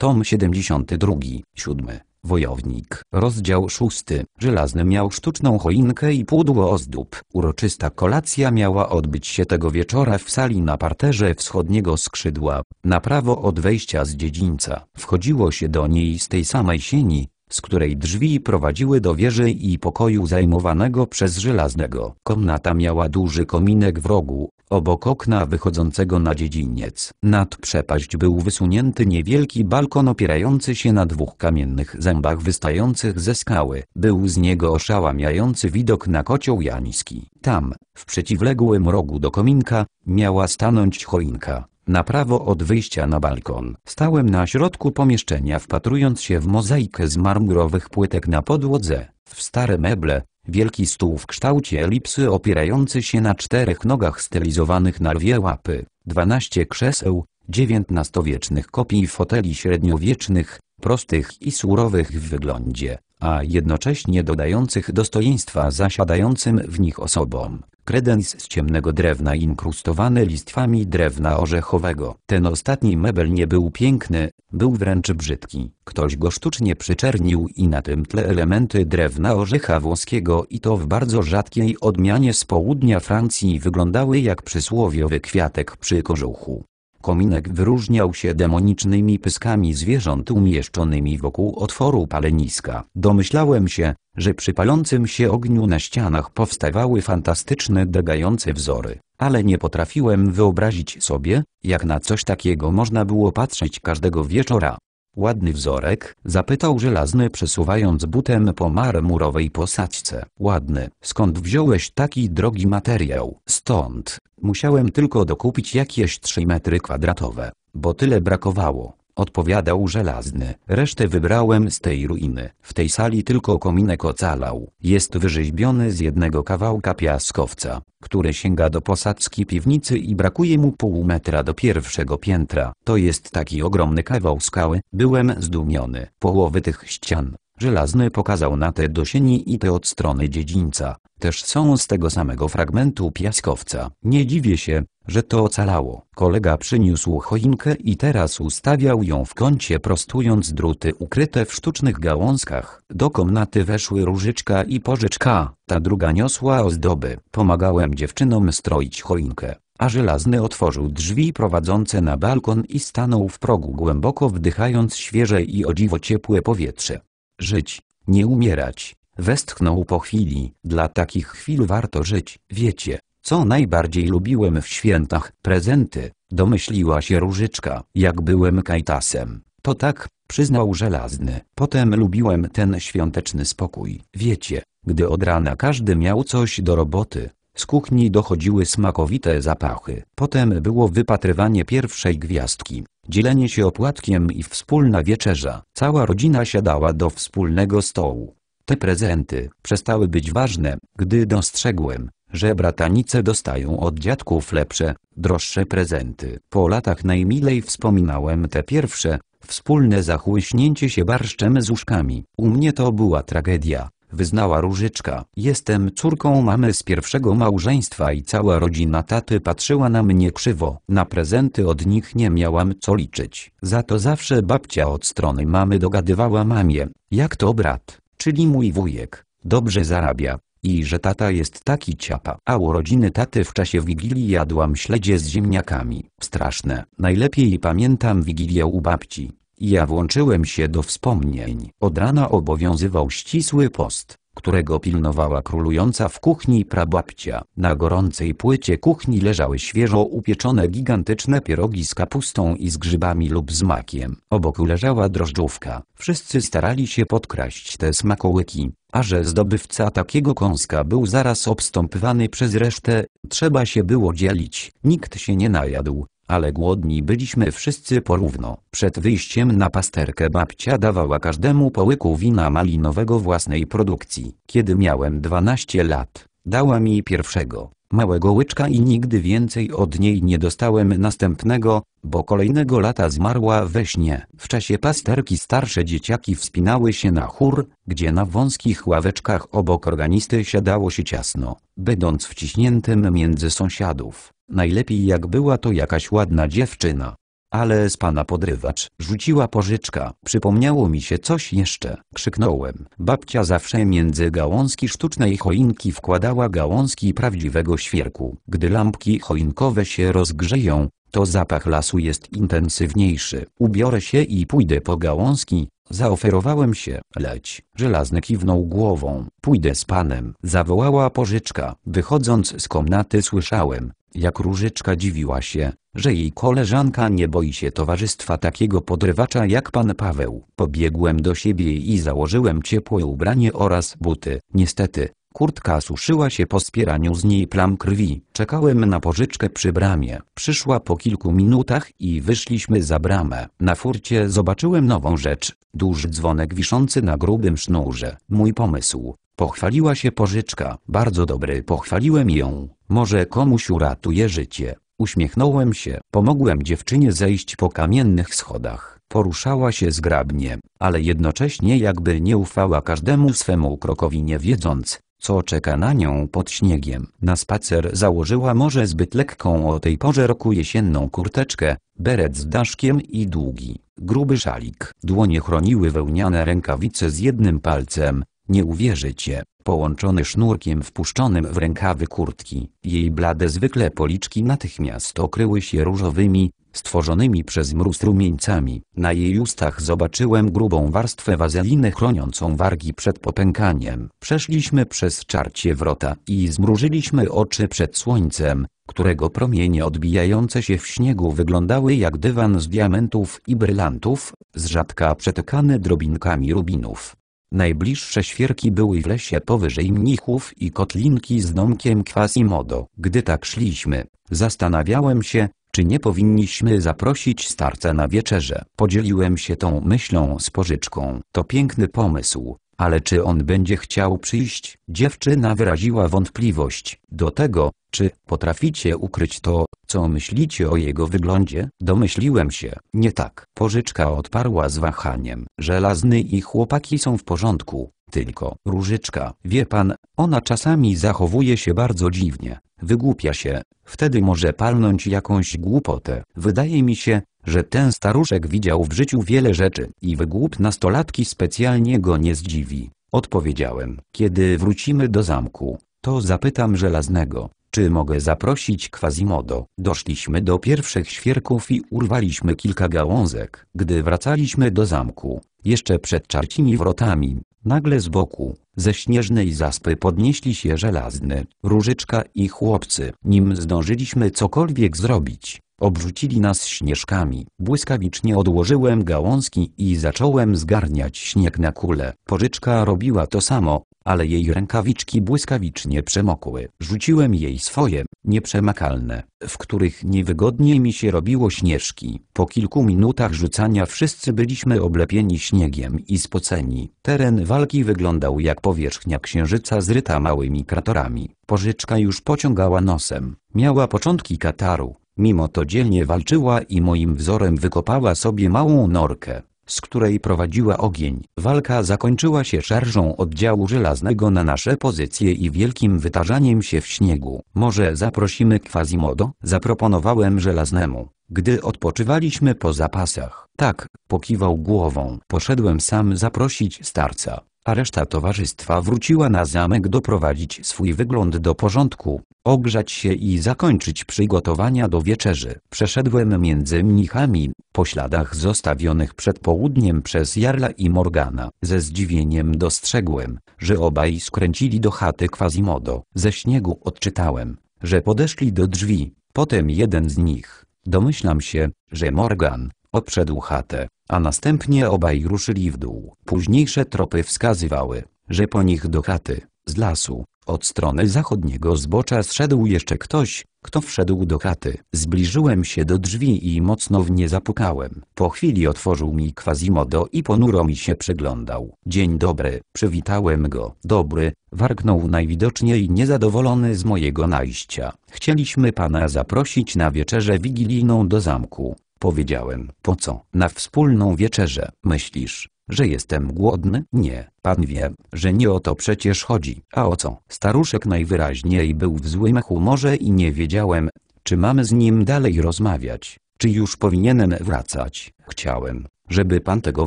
Tom 72, 7. Wojownik, rozdział 6. Żelazny miał sztuczną choinkę i pudło ozdób. Uroczysta kolacja miała odbyć się tego wieczora w sali na parterze wschodniego skrzydła, na prawo od wejścia z dziedzińca. Wchodziło się do niej z tej samej sieni, z której drzwi prowadziły do wieży i pokoju zajmowanego przez żelaznego. Komnata miała duży kominek w rogu, obok okna wychodzącego na dziedziniec. Nad przepaść był wysunięty niewielki balkon opierający się na dwóch kamiennych zębach wystających ze skały. Był z niego oszałamiający widok na kocioł Janiski. Tam, w przeciwległym rogu do kominka, miała stanąć choinka. Na prawo od wyjścia na balkon stałem na środku pomieszczenia wpatrując się w mozaikę z marmurowych płytek na podłodze, w stare meble, wielki stół w kształcie elipsy opierający się na czterech nogach stylizowanych na lwie łapy, 12 krzeseł, dziewiętnastowiecznych wiecznych kopii foteli średniowiecznych, prostych i surowych w wyglądzie, a jednocześnie dodających dostojeństwa zasiadającym w nich osobom. Kredens z ciemnego drewna inkrustowany listwami drewna orzechowego. Ten ostatni mebel nie był piękny, był wręcz brzydki. Ktoś go sztucznie przyczernił i na tym tle elementy drewna orzecha włoskiego i to w bardzo rzadkiej odmianie z południa Francji wyglądały jak przysłowiowy kwiatek przy kożuchu. Kominek wyróżniał się demonicznymi pyskami zwierząt umieszczonymi wokół otworu paleniska. Domyślałem się, że przy palącym się ogniu na ścianach powstawały fantastyczne degające wzory, ale nie potrafiłem wyobrazić sobie, jak na coś takiego można było patrzeć każdego wieczora. Ładny wzorek, zapytał żelazny przesuwając butem po marmurowej posadzce. Ładny, skąd wziąłeś taki drogi materiał? Stąd, musiałem tylko dokupić jakieś 3 metry kwadratowe, bo tyle brakowało odpowiadał żelazny. Resztę wybrałem z tej ruiny. W tej sali tylko kominek ocalał. Jest wyrzeźbiony z jednego kawałka piaskowca, który sięga do posadzki piwnicy i brakuje mu pół metra do pierwszego piętra. To jest taki ogromny kawał skały. Byłem zdumiony. Połowy tych ścian. Żelazny pokazał na te do sieni i te od strony dziedzińca, też są z tego samego fragmentu piaskowca. Nie dziwię się, że to ocalało. Kolega przyniósł choinkę i teraz ustawiał ją w kącie prostując druty ukryte w sztucznych gałązkach. Do komnaty weszły różyczka i pożyczka, ta druga niosła ozdoby. Pomagałem dziewczynom stroić choinkę, a żelazny otworzył drzwi prowadzące na balkon i stanął w progu głęboko wdychając świeże i o dziwo ciepłe powietrze. Żyć, nie umierać. Westchnął po chwili, dla takich chwil warto żyć, wiecie. Co najbardziej lubiłem w świętach prezenty, domyśliła się Różyczka. Jak byłem kajtasem, to tak, przyznał Żelazny. Potem lubiłem ten świąteczny spokój. Wiecie, gdy od rana każdy miał coś do roboty, z kuchni dochodziły smakowite zapachy. Potem było wypatrywanie pierwszej gwiazdki, dzielenie się opłatkiem i wspólna wieczerza. Cała rodzina siadała do wspólnego stołu. Te prezenty przestały być ważne, gdy dostrzegłem, że bratanice dostają od dziadków lepsze, droższe prezenty. Po latach najmilej wspominałem te pierwsze, wspólne zachłyśnięcie się barszczem z łóżkami. U mnie to była tragedia, wyznała Różyczka. Jestem córką mamy z pierwszego małżeństwa i cała rodzina taty patrzyła na mnie krzywo. Na prezenty od nich nie miałam co liczyć. Za to zawsze babcia od strony mamy dogadywała mamie, jak to brat, czyli mój wujek, dobrze zarabia, i że tata jest taki ciapa. A urodziny taty w czasie Wigilii jadłam śledzie z ziemniakami. Straszne. Najlepiej pamiętam Wigilię u babci. Ja włączyłem się do wspomnień. Od rana obowiązywał ścisły post którego pilnowała królująca w kuchni prababcia. Na gorącej płycie kuchni leżały świeżo upieczone gigantyczne pierogi z kapustą i z grzybami lub z makiem. Obok leżała drożdżówka. Wszyscy starali się podkraść te smakołyki, a że zdobywca takiego kąska był zaraz obstąpywany przez resztę, trzeba się było dzielić. Nikt się nie najadł, ale głodni byliśmy wszyscy porówno. Przed wyjściem na pasterkę babcia dawała każdemu po łyku wina malinowego własnej produkcji. Kiedy miałem 12 lat, dała mi pierwszego, małego łyczka i nigdy więcej od niej nie dostałem następnego, bo kolejnego lata zmarła we śnie. W czasie pasterki starsze dzieciaki wspinały się na chór, gdzie na wąskich ławeczkach obok organisty siadało się ciasno, będąc wciśniętym między sąsiadów. Najlepiej jak była to jakaś ładna dziewczyna. Ale z pana podrywacz rzuciła pożyczka. Przypomniało mi się coś jeszcze. Krzyknąłem. Babcia zawsze między gałązki sztucznej choinki wkładała gałązki prawdziwego świerku. Gdy lampki choinkowe się rozgrzeją, to zapach lasu jest intensywniejszy. Ubiorę się i pójdę po gałązki, Zaoferowałem się, leć. Żelazny kiwnął głową. Pójdę z panem. Zawołała pożyczka. Wychodząc z komnaty słyszałem, jak różyczka dziwiła się, że jej koleżanka nie boi się towarzystwa takiego podrywacza jak pan Paweł. Pobiegłem do siebie i założyłem ciepłe ubranie oraz buty. Niestety, kurtka suszyła się po spieraniu z niej plam krwi. Czekałem na pożyczkę przy bramie. Przyszła po kilku minutach i wyszliśmy za bramę. Na furcie zobaczyłem nową rzecz. Duży dzwonek wiszący na grubym sznurze. Mój pomysł. Pochwaliła się pożyczka. Bardzo dobry pochwaliłem ją. Może komuś uratuje życie. Uśmiechnąłem się. Pomogłem dziewczynie zejść po kamiennych schodach. Poruszała się zgrabnie, ale jednocześnie jakby nie ufała każdemu swemu krokowi nie wiedząc, co czeka na nią pod śniegiem. Na spacer założyła może zbyt lekką o tej porze roku jesienną kurteczkę, beret z daszkiem i długi, gruby szalik. Dłonie chroniły wełniane rękawice z jednym palcem, nie uwierzycie, połączony sznurkiem wpuszczonym w rękawy kurtki. Jej blade zwykle policzki natychmiast okryły się różowymi, stworzonymi przez mróz rumieńcami. Na jej ustach zobaczyłem grubą warstwę wazeliny chroniącą wargi przed popękaniem. Przeszliśmy przez czarcie wrota i zmrużyliśmy oczy przed słońcem, którego promienie odbijające się w śniegu wyglądały jak dywan z diamentów i brylantów, z rzadka przetykany drobinkami rubinów. Najbliższe świerki były w lesie powyżej mnichów i kotlinki z domkiem Quasimodo. Gdy tak szliśmy, zastanawiałem się, czy nie powinniśmy zaprosić starca na wieczerze? Podzieliłem się tą myślą z pożyczką. To piękny pomysł, ale czy on będzie chciał przyjść? Dziewczyna wyraziła wątpliwość do tego, czy potraficie ukryć to, co myślicie o jego wyglądzie? Domyśliłem się. Nie tak. Pożyczka odparła z wahaniem. Żelazny i chłopaki są w porządku. Tylko, Różyczka, wie pan, ona czasami zachowuje się bardzo dziwnie, wygłupia się, wtedy może palnąć jakąś głupotę. Wydaje mi się, że ten staruszek widział w życiu wiele rzeczy i wygłup nastolatki specjalnie go nie zdziwi. Odpowiedziałem, kiedy wrócimy do zamku, to zapytam Żelaznego, czy mogę zaprosić Quasimodo. Doszliśmy do pierwszych świerków i urwaliśmy kilka gałązek. Gdy wracaliśmy do zamku, jeszcze przed czarcimi wrotami, Nagle z boku, ze śnieżnej zaspy podnieśli się żelazny, różyczka i chłopcy. Nim zdążyliśmy cokolwiek zrobić, obrzucili nas śnieżkami. Błyskawicznie odłożyłem gałązki i zacząłem zgarniać śnieg na kule. Pożyczka robiła to samo, ale jej rękawiczki błyskawicznie przemokły. Rzuciłem jej swoje, nieprzemakalne, w których niewygodnie mi się robiło śnieżki. Po kilku minutach rzucania wszyscy byliśmy oblepieni śniegiem i spoceni. Teren walki wyglądał jak powierzchnia księżyca zryta małymi kratorami. Pożyczka już pociągała nosem. Miała początki kataru. Mimo to dzielnie walczyła i moim wzorem wykopała sobie małą norkę z której prowadziła ogień. Walka zakończyła się szarżą oddziału żelaznego na nasze pozycje i wielkim wytarzaniem się w śniegu. Może zaprosimy Quasimodo? Zaproponowałem żelaznemu gdy odpoczywaliśmy po zapasach. Tak, pokiwał głową. Poszedłem sam zaprosić starca a reszta towarzystwa wróciła na zamek doprowadzić swój wygląd do porządku, ogrzać się i zakończyć przygotowania do wieczerzy. Przeszedłem między mnichami, po śladach zostawionych przed południem przez Jarla i Morgana. Ze zdziwieniem dostrzegłem, że obaj skręcili do chaty Quasimodo. Ze śniegu odczytałem, że podeszli do drzwi, potem jeden z nich. Domyślam się, że Morgan, Odszedł chatę, a następnie obaj ruszyli w dół. Późniejsze tropy wskazywały, że po nich do chaty, z lasu, od strony zachodniego zbocza zszedł jeszcze ktoś, kto wszedł do chaty. Zbliżyłem się do drzwi i mocno w nie zapukałem. Po chwili otworzył mi Quasimodo i ponuro mi się przyglądał. Dzień dobry, przywitałem go. Dobry, warknął najwidoczniej niezadowolony z mojego najścia. Chcieliśmy pana zaprosić na wieczerzę wigilijną do zamku. Powiedziałem, po co, na wspólną wieczerzę, myślisz, że jestem głodny? Nie, pan wie, że nie o to przecież chodzi. A o co? Staruszek najwyraźniej był w złym humorze i nie wiedziałem, czy mamy z nim dalej rozmawiać, czy już powinienem wracać. Chciałem, żeby pan tego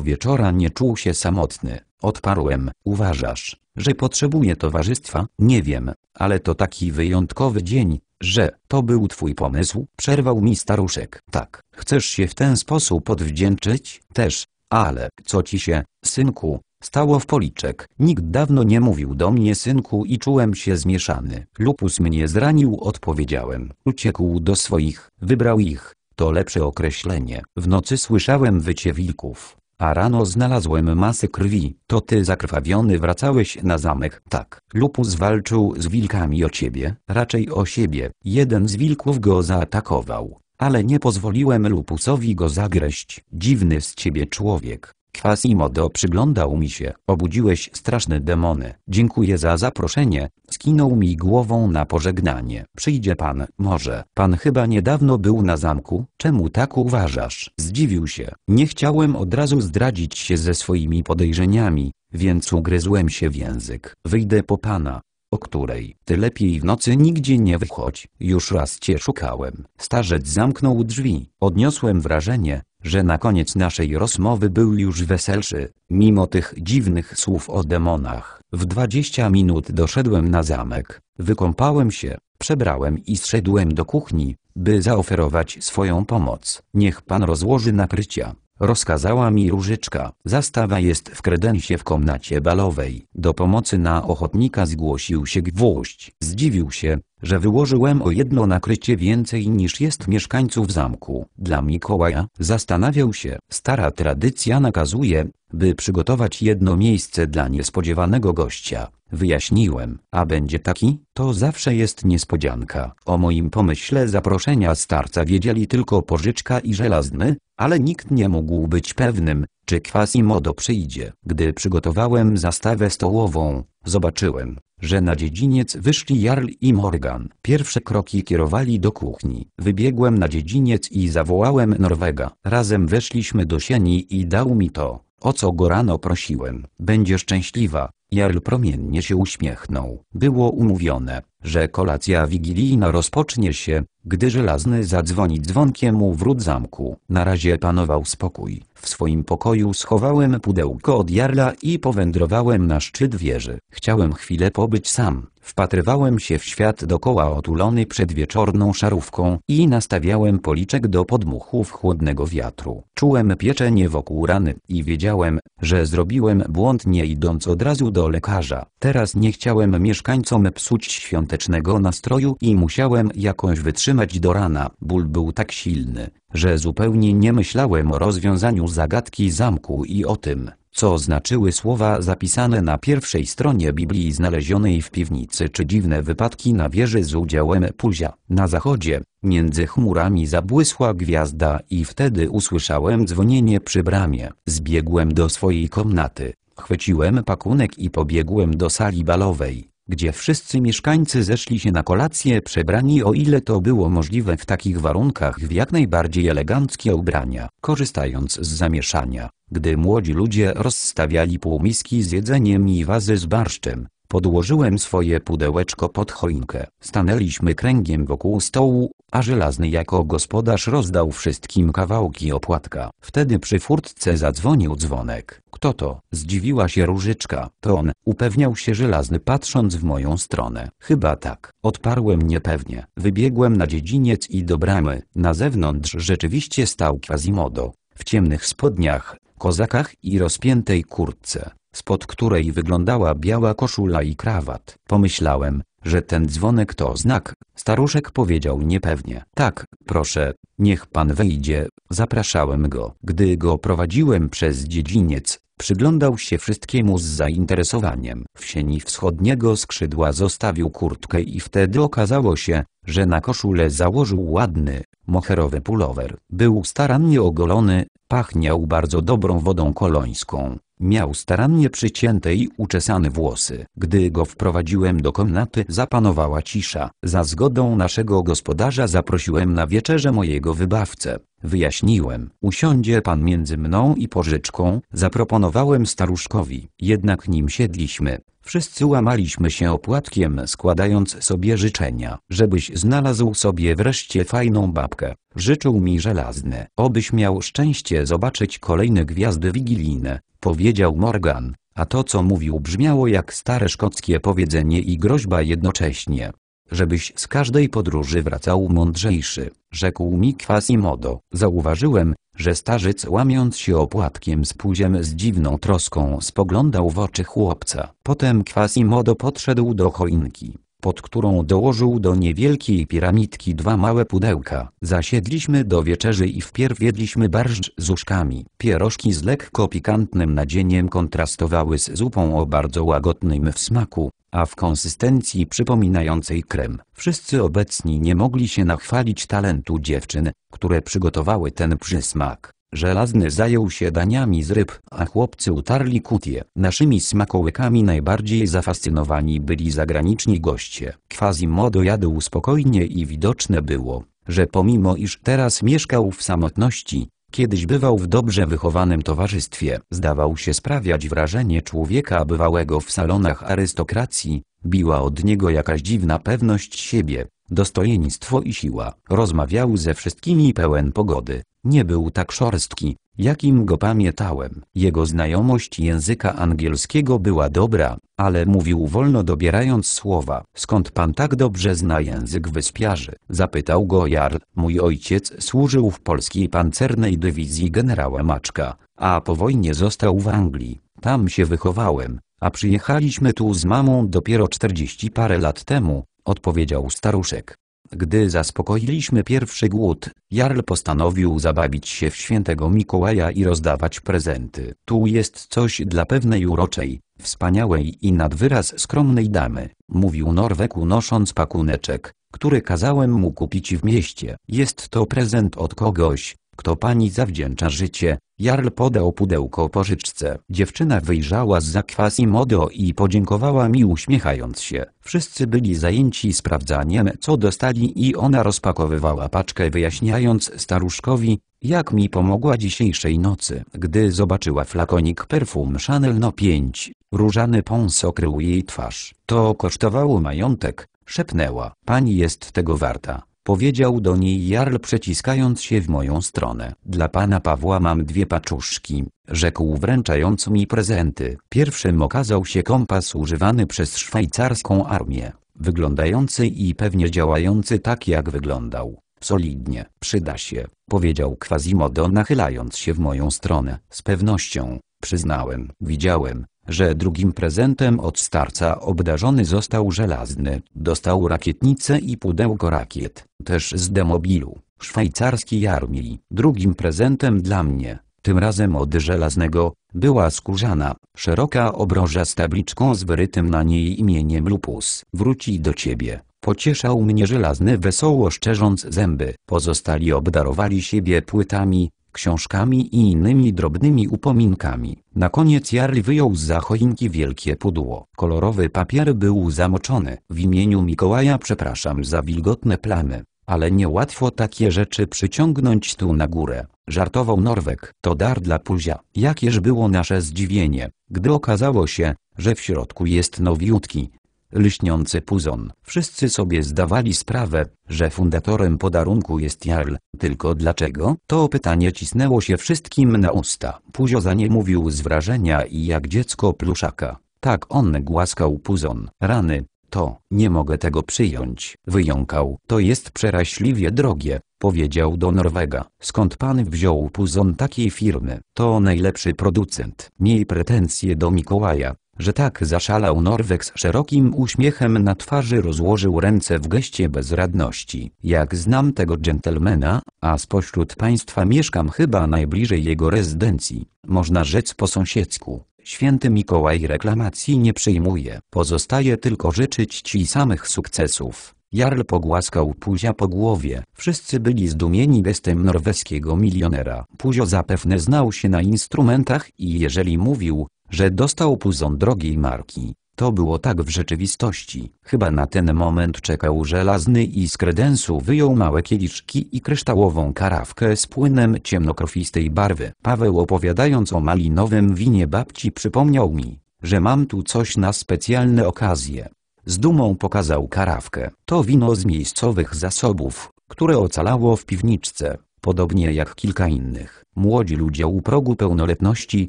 wieczora nie czuł się samotny. Odparłem, uważasz, że potrzebuję towarzystwa? Nie wiem, ale to taki wyjątkowy dzień, że to był twój pomysł, przerwał mi staruszek. Tak, chcesz się w ten sposób odwdzięczyć, też, ale co ci się, synku, stało w policzek. Nikt dawno nie mówił do mnie synku i czułem się zmieszany. Lupus mnie zranił odpowiedziałem. Uciekł do swoich, wybrał ich, to lepsze określenie. W nocy słyszałem wycie wilków. A rano znalazłem masę krwi, to ty zakrwawiony wracałeś na zamek. Tak, lupus walczył z wilkami o ciebie, raczej o siebie. Jeden z wilków go zaatakował, ale nie pozwoliłem lupusowi go zagreść. Dziwny z ciebie człowiek. Quasimodo przyglądał mi się. Obudziłeś straszne demony. Dziękuję za zaproszenie. Skinął mi głową na pożegnanie. Przyjdzie pan, może. Pan chyba niedawno był na zamku. Czemu tak uważasz? Zdziwił się. Nie chciałem od razu zdradzić się ze swoimi podejrzeniami, więc ugryzłem się w język. Wyjdę po pana o której ty lepiej w nocy nigdzie nie wychodź, już raz cię szukałem. Starzec zamknął drzwi, odniosłem wrażenie, że na koniec naszej rozmowy był już weselszy, mimo tych dziwnych słów o demonach. W dwadzieścia minut doszedłem na zamek, wykąpałem się, przebrałem i zszedłem do kuchni, by zaoferować swoją pomoc. Niech pan rozłoży nakrycia. Rozkazała mi Różyczka. Zastawa jest w kredensie w komnacie balowej. Do pomocy na ochotnika zgłosił się gwóźdź. Zdziwił się, że wyłożyłem o jedno nakrycie więcej niż jest mieszkańców zamku. Dla Mikołaja zastanawiał się. Stara tradycja nakazuje, by przygotować jedno miejsce dla niespodziewanego gościa. Wyjaśniłem, a będzie taki, to zawsze jest niespodzianka. O moim pomyśle zaproszenia starca wiedzieli tylko Pożyczka i Żelazny, ale nikt nie mógł być pewnym, czy Quasimodo przyjdzie. Gdy przygotowałem zastawę stołową, zobaczyłem, że na dziedziniec wyszli Jarl i Morgan. Pierwsze kroki kierowali do kuchni. Wybiegłem na dziedziniec i zawołałem Norwega. Razem weszliśmy do sieni i dał mi to, o co go rano prosiłem. Będziesz szczęśliwa, Jarl promiennie się uśmiechnął. Było umówione, że kolacja wigilijna rozpocznie się, gdy żelazny zadzwoni dzwonkiem u wrót zamku. Na razie panował spokój. W swoim pokoju schowałem pudełko od jarla i powędrowałem na szczyt wieży. Chciałem chwilę pobyć sam. Wpatrywałem się w świat dokoła otulony przed wieczorną szarówką i nastawiałem policzek do podmuchów chłodnego wiatru. Czułem pieczenie wokół rany i wiedziałem, że zrobiłem błąd nie idąc od razu do lekarza. Teraz nie chciałem mieszkańcom psuć świątecznego nastroju i musiałem jakoś wytrzymać do rana. Ból był tak silny, że zupełnie nie myślałem o rozwiązaniu zagadki zamku i o tym, co znaczyły słowa zapisane na pierwszej stronie Biblii znalezionej w piwnicy czy dziwne wypadki na wieży z udziałem Puzia. Na zachodzie, między chmurami zabłysła gwiazda i wtedy usłyszałem dzwonienie przy bramie. Zbiegłem do swojej komnaty, Chwyciłem pakunek i pobiegłem do sali balowej, gdzie wszyscy mieszkańcy zeszli się na kolację przebrani o ile to było możliwe w takich warunkach w jak najbardziej eleganckie ubrania, korzystając z zamieszania, gdy młodzi ludzie rozstawiali półmiski z jedzeniem i wazy z barszczem, Podłożyłem swoje pudełeczko pod choinkę. Stanęliśmy kręgiem wokół stołu, a żelazny jako gospodarz rozdał wszystkim kawałki opłatka. Wtedy przy furtce zadzwonił dzwonek. Kto to? Zdziwiła się różyczka. To on, upewniał się żelazny patrząc w moją stronę. Chyba tak. Odparłem niepewnie. Wybiegłem na dziedziniec i do bramy. Na zewnątrz rzeczywiście stał Quasimodo. W ciemnych spodniach, kozakach i rozpiętej kurtce spod której wyglądała biała koszula i krawat. Pomyślałem, że ten dzwonek to znak, staruszek powiedział niepewnie. Tak, proszę, niech pan wejdzie, zapraszałem go. Gdy go prowadziłem przez dziedziniec, przyglądał się wszystkiemu z zainteresowaniem. W sieni wschodniego skrzydła zostawił kurtkę i wtedy okazało się, że na koszulę założył ładny, moherowy pulower. Był starannie ogolony, pachniał bardzo dobrą wodą kolońską. Miał starannie przycięte i uczesane włosy. Gdy go wprowadziłem do komnaty zapanowała cisza. Za zgodą naszego gospodarza zaprosiłem na wieczerze mojego wybawcę. Wyjaśniłem. Usiądzie pan między mną i pożyczką, zaproponowałem staruszkowi. Jednak nim siedliśmy, Wszyscy łamaliśmy się opłatkiem składając sobie życzenia, żebyś znalazł sobie wreszcie fajną babkę. Życzył mi żelazny, obyś miał szczęście zobaczyć kolejne gwiazdy wigilijne, powiedział Morgan, a to co mówił brzmiało jak stare szkockie powiedzenie i groźba jednocześnie. Żebyś z każdej podróży wracał mądrzejszy, rzekł mi Quasimodo. Zauważyłem, że starzyc łamiąc się opłatkiem z puziem, z dziwną troską spoglądał w oczy chłopca. Potem Quasimodo podszedł do choinki, pod którą dołożył do niewielkiej piramidki dwa małe pudełka. Zasiedliśmy do wieczerzy i wpierw jedliśmy barszcz z uszkami. Pierożki z lekko pikantnym nadzieniem kontrastowały z zupą o bardzo łagodnym w smaku, a w konsystencji przypominającej krem. Wszyscy obecni nie mogli się nachwalić talentu dziewczyn, które przygotowały ten przysmak. Żelazny zajął się daniami z ryb, a chłopcy utarli kutie. Naszymi smakołykami najbardziej zafascynowani byli zagraniczni goście. Quasimodo jadł spokojnie i widoczne było, że pomimo iż teraz mieszkał w samotności, Kiedyś bywał w dobrze wychowanym towarzystwie. Zdawał się sprawiać wrażenie człowieka bywałego w salonach arystokracji, biła od niego jakaś dziwna pewność siebie, dostojeństwo i siła. Rozmawiał ze wszystkimi pełen pogody, nie był tak szorstki, Jakim go pamiętałem, jego znajomość języka angielskiego była dobra, ale mówił wolno dobierając słowa. Skąd pan tak dobrze zna język wyspiarzy? Zapytał go Jarl. Mój ojciec służył w polskiej pancernej dywizji generała Maczka, a po wojnie został w Anglii. Tam się wychowałem, a przyjechaliśmy tu z mamą dopiero czterdzieści parę lat temu, odpowiedział staruszek. Gdy zaspokoiliśmy pierwszy głód, Jarl postanowił zabawić się w świętego Mikołaja i rozdawać prezenty. Tu jest coś dla pewnej uroczej, wspaniałej i nad wyraz skromnej damy, mówił Norwek unosząc pakuneczek, który kazałem mu kupić w mieście. Jest to prezent od kogoś, kto pani zawdzięcza życie? Jarl podał pudełko pożyczce. Dziewczyna wyjrzała z zakwas i modo i podziękowała mi uśmiechając się. Wszyscy byli zajęci sprawdzaniem co dostali i ona rozpakowywała paczkę wyjaśniając staruszkowi, jak mi pomogła dzisiejszej nocy. Gdy zobaczyła flakonik perfum Chanel No 5, różany pąs okrył jej twarz. To kosztowało majątek, szepnęła. Pani jest tego warta. Powiedział do niej Jarl przeciskając się w moją stronę. Dla pana Pawła mam dwie paczuszki, rzekł wręczając mi prezenty. Pierwszym okazał się kompas używany przez szwajcarską armię, wyglądający i pewnie działający tak jak wyglądał. Solidnie. Przyda się, powiedział Quasimodo nachylając się w moją stronę. Z pewnością, przyznałem. Widziałem, że drugim prezentem od starca obdarzony został żelazny. Dostał rakietnicę i pudełko rakiet, też z demobilu, szwajcarskiej armii. Drugim prezentem dla mnie, tym razem od żelaznego, była skórzana, szeroka obroża z tabliczką z wyrytym na niej imieniem Lupus. Wróci do ciebie. Pocieszał mnie żelazny wesoło szczerząc zęby. Pozostali obdarowali siebie płytami, książkami i innymi drobnymi upominkami. Na koniec Jarl wyjął z za choinki wielkie pudło. Kolorowy papier był zamoczony. W imieniu Mikołaja przepraszam za wilgotne plamy. Ale niełatwo takie rzeczy przyciągnąć tu na górę, żartował Norwek. To dar dla Puzia. Jakież było nasze zdziwienie, gdy okazało się, że w środku jest nowiutki, lśniący puzon. Wszyscy sobie zdawali sprawę, że fundatorem podarunku jest Jarl, tylko dlaczego? To pytanie cisnęło się wszystkim na usta. Puzio za nie mówił z wrażenia i jak dziecko pluszaka. Tak on głaskał puzon. Rany, to, nie mogę tego przyjąć. Wyjąkał. To jest przeraźliwie drogie, powiedział do Norwega. Skąd pan wziął puzon takiej firmy? To najlepszy producent. Miej pretensje do Mikołaja, że tak zaszalał Norwek z szerokim uśmiechem na twarzy rozłożył ręce w geście bezradności. Jak znam tego dżentelmena, a spośród państwa mieszkam chyba najbliżej jego rezydencji, można rzec po sąsiedzku. Święty Mikołaj reklamacji nie przyjmuje. Pozostaje tylko życzyć ci samych sukcesów. Jarl pogłaskał Puzia po głowie. Wszyscy byli zdumieni gestem norweskiego milionera. Puzio zapewne znał się na instrumentach i jeżeli mówił, że dostał puzon drogiej marki. To było tak w rzeczywistości. Chyba na ten moment czekał żelazny i z kredensu wyjął małe kieliszki i kryształową karawkę z płynem ciemnokrwistej barwy. Paweł opowiadając o malinowym winie babci przypomniał mi, że mam tu coś na specjalne okazje. Z dumą pokazał karawkę. To wino z miejscowych zasobów, które ocalało w piwniczce. Podobnie jak kilka innych, młodzi ludzie u progu pełnoletności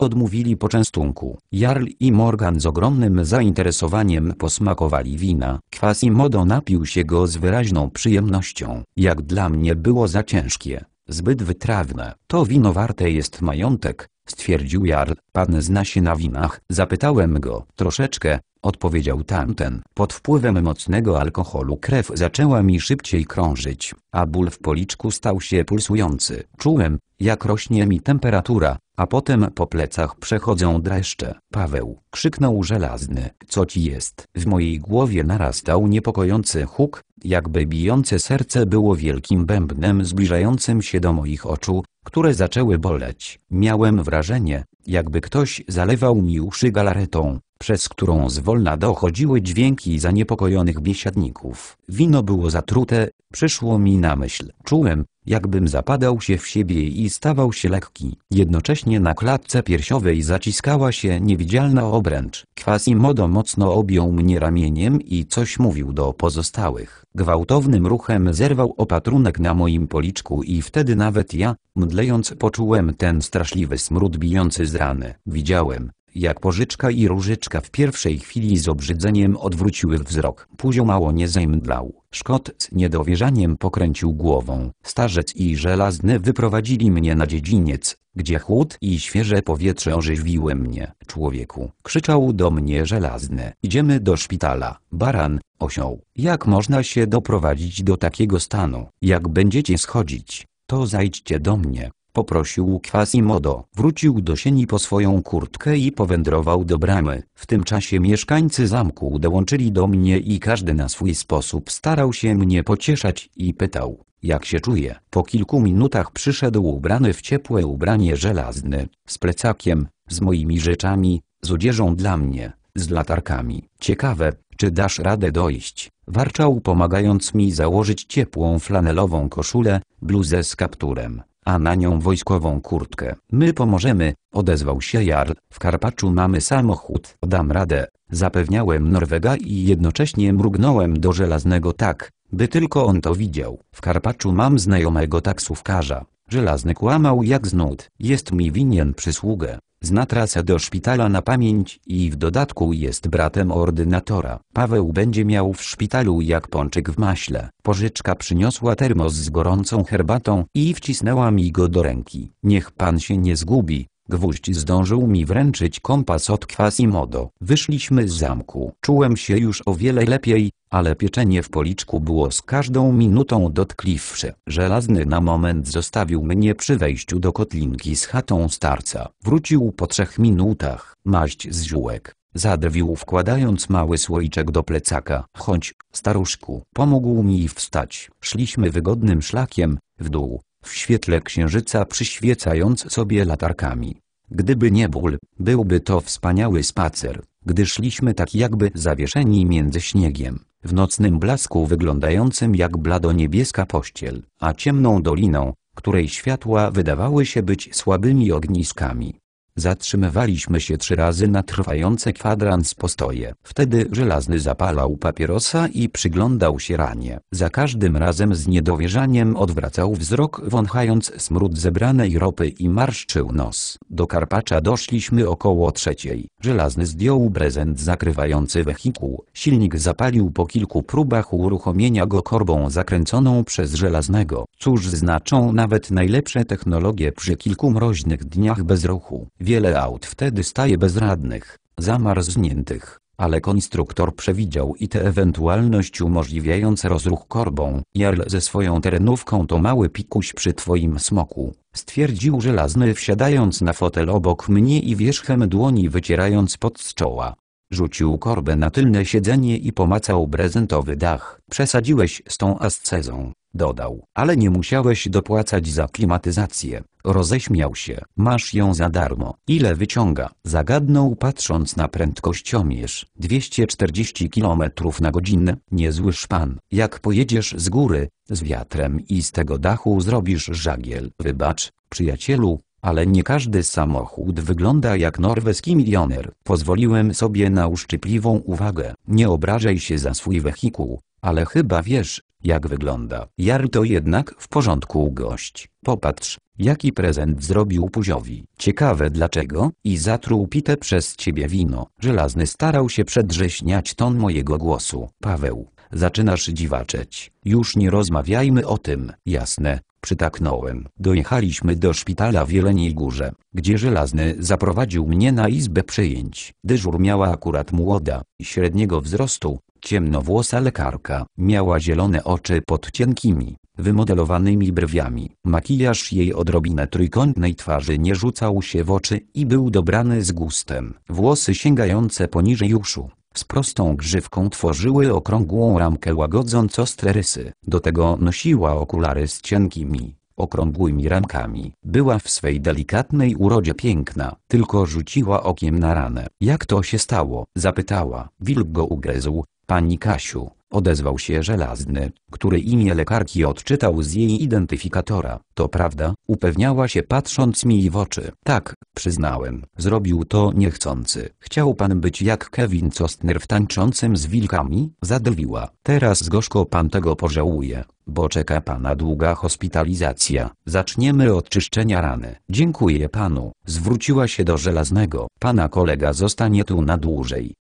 odmówili poczęstunku. Jarl i Morgan z ogromnym zainteresowaniem posmakowali wina. Quasimodo napił się go z wyraźną przyjemnością. Jak dla mnie było za ciężkie, zbyt wytrawne. To wino warte jest majątek, stwierdził Jarl. Pan zna się na winach. Zapytałem go. Troszeczkę, odpowiedział tamten. Pod wpływem mocnego alkoholu krew zaczęła mi szybciej krążyć, a ból w policzku stał się pulsujący. Czułem, jak rośnie mi temperatura, a potem po plecach przechodzą dreszcze. Paweł, krzyknął żelazny, co ci jest? W mojej głowie narastał niepokojący huk, jakby bijące serce było wielkim bębnem zbliżającym się do moich oczu, które zaczęły boleć. Miałem wrażenie, jakby ktoś zalewał mi uszy galaretą, przez którą zwolna dochodziły dźwięki zaniepokojonych biesiadników. Wino było zatrute, przyszło mi na myśl. Czułem, jakbym zapadał się w siebie i stawał się lekki. Jednocześnie na klatce piersiowej zaciskała się niewidzialna obręcz. Quasimodo mocno objął mnie ramieniem i coś mówił do pozostałych. Gwałtownym ruchem zerwał opatrunek na moim policzku i wtedy nawet ja, mdlejąc poczułem ten straszliwy smród bijący z rany. Widziałem, jak pożyczka i różyczka w pierwszej chwili z obrzydzeniem odwróciły wzrok. Puzio mało nie zemdlał. Szkot z niedowierzaniem pokręcił głową. Starzec i żelazny wyprowadzili mnie na dziedziniec, gdzie chłód i świeże powietrze orzeźwiły mnie. Człowieku, krzyczał do mnie żelazny. Idziemy do szpitala, baran, osioł. Jak można się doprowadzić do takiego stanu? Jak będziecie schodzić, to zajdźcie do mnie. Poprosił kwas i modo, Wrócił do sieni po swoją kurtkę i powędrował do bramy. W tym czasie mieszkańcy zamku dołączyli do mnie i każdy na swój sposób starał się mnie pocieszać i pytał, jak się czuję. Po kilku minutach przyszedł ubrany w ciepłe ubranie żelazny, z plecakiem, z moimi rzeczami, z odzieżą dla mnie, z latarkami. Ciekawe, czy dasz radę dojść? Warczał pomagając mi założyć ciepłą flanelową koszulę, bluzę z kapturem a na nią wojskową kurtkę. My pomożemy, odezwał się Jarl, w Karpaczu mamy samochód, dam radę, zapewniałem Norwega i jednocześnie mrugnąłem do żelaznego tak, by tylko on to widział. W Karpaczu mam znajomego taksówkarza, żelazny kłamał jak znud, jest mi winien przysługę, Zna trasę do szpitala na pamięć i w dodatku jest bratem ordynatora. Paweł będzie miał w szpitalu jak pączek w maśle. Pożyczka przyniosła termos z gorącą herbatą i wcisnęła mi go do ręki. Niech pan się nie zgubi, Gwóźdź zdążył mi wręczyć kompas od Quasimodo. Wyszliśmy z zamku. Czułem się już o wiele lepiej, ale pieczenie w policzku było z każdą minutą dotkliwsze. Żelazny na moment zostawił mnie przy wejściu do kotlinki z chatą starca. Wrócił po trzech minutach. Maść z ziółek. Zadrwił wkładając mały słoiczek do plecaka. Chodź, staruszku. Pomógł mi wstać. Szliśmy wygodnym szlakiem, w dół, w świetle księżyca przyświecając sobie latarkami. Gdyby nie ból, byłby to wspaniały spacer, gdy szliśmy tak jakby zawieszeni między śniegiem, w nocnym blasku wyglądającym jak blado niebieska pościel, a ciemną doliną, której światła wydawały się być słabymi ogniskami. Zatrzymywaliśmy się trzy razy na trwające kwadrans postoje. Wtedy żelazny zapalał papierosa i przyglądał się ranie. Za każdym razem z niedowierzaniem odwracał wzrok wąchając smród zebranej ropy i marszczył nos. Do Karpacza doszliśmy około trzeciej. Żelazny zdjął prezent zakrywający wehikuł. Silnik zapalił po kilku próbach uruchomienia go korbą zakręconą przez żelaznego. Cóż znaczą nawet najlepsze technologie przy kilku mroźnych dniach bez ruchu. Wiele aut wtedy staje bezradnych, zamarzniętych, ale konstruktor przewidział i tę ewentualność umożliwiając rozruch korbą. Jarl ze swoją terenówką to mały pikuś przy twoim smoku, stwierdził żelazny wsiadając na fotel obok mnie i wierzchem dłoni wycierając pod z czoła. Rzucił korbę na tylne siedzenie i pomacał prezentowy dach. Przesadziłeś z tą ascezą, dodał. Ale nie musiałeś dopłacać za klimatyzację. Roześmiał się. Masz ją za darmo. Ile wyciąga? Zagadnął patrząc na prędkościomierz. 240 km na godzinę. Niezły szpan. Jak pojedziesz z góry, z wiatrem i z tego dachu zrobisz żagiel. Wybacz, przyjacielu, ale nie każdy samochód wygląda jak norweski milioner. Pozwoliłem sobie na uszczypliwą uwagę. Nie obrażaj się za swój wehikuł, ale chyba wiesz, jak wygląda. Jar to jednak w porządku gość. Popatrz, jaki prezent zrobił Puziowi. Ciekawe dlaczego? I zatruł pite przez ciebie wino. Żelazny starał się przedrześniać ton mojego głosu. Paweł, Zaczynasz dziwaczeć. Już nie rozmawiajmy o tym. Jasne, przytaknąłem. Dojechaliśmy do szpitala w Jeleniej Górze, gdzie Żelazny zaprowadził mnie na izbę przyjęć. Dyżur miała akurat młoda, średniego wzrostu, ciemnowłosa lekarka. Miała zielone oczy pod cienkimi, wymodelowanymi brwiami. Makijaż jej odrobinę trójkątnej twarzy nie rzucał się w oczy i był dobrany z gustem. Włosy sięgające poniżej uszu, z prostą grzywką tworzyły okrągłą ramkę łagodząc ostre rysy. Do tego nosiła okulary z cienkimi, okrągłymi ramkami. Była w swej delikatnej urodzie piękna, tylko rzuciła okiem na ranę. Jak to się stało? Zapytała. Wilk go ugryzł. Pani Kasiu, Odezwał się Żelazny, który imię lekarki odczytał z jej identyfikatora. To prawda, upewniała się patrząc mi w oczy. Tak, przyznałem. Zrobił to niechcący. Chciał pan być jak Kevin Costner w tańczącym z wilkami? Zadrwiła. Teraz gorzko pan tego pożałuje, bo czeka pana długa hospitalizacja. Zaczniemy od czyszczenia rany. Dziękuję panu. Zwróciła się do Żelaznego. Pana kolega zostanie tu na dłużej.